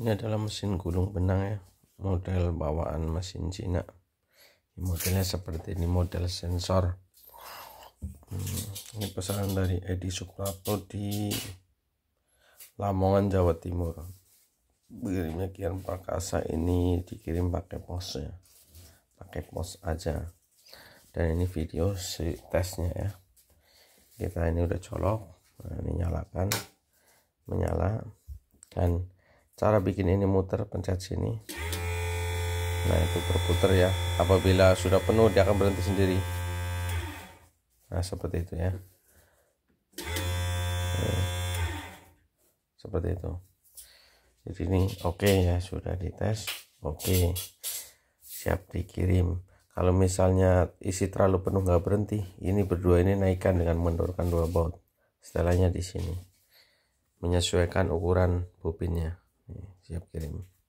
Ini adalah mesin gulung benang ya, model bawaan mesin Cina. Modelnya seperti ini, model sensor. Hmm, ini pesanan dari Edi Sukrato di Lamongan, Jawa Timur. Kirimnya Kian perkasa ini dikirim pakai pos ya, pakai pos aja. Dan ini video si tesnya ya. Kita ini udah colok, nah, ini nyalakan, menyala dan cara bikin ini muter pencet sini nah itu berputar ya apabila sudah penuh dia akan berhenti sendiri nah seperti itu ya eh, seperti itu jadi ini oke okay ya sudah dites oke okay. siap dikirim kalau misalnya isi terlalu penuh nggak berhenti ini berdua ini naikkan dengan mendorong dua baut setelahnya di sini menyesuaikan ukuran bobinnya Iya, siap kirim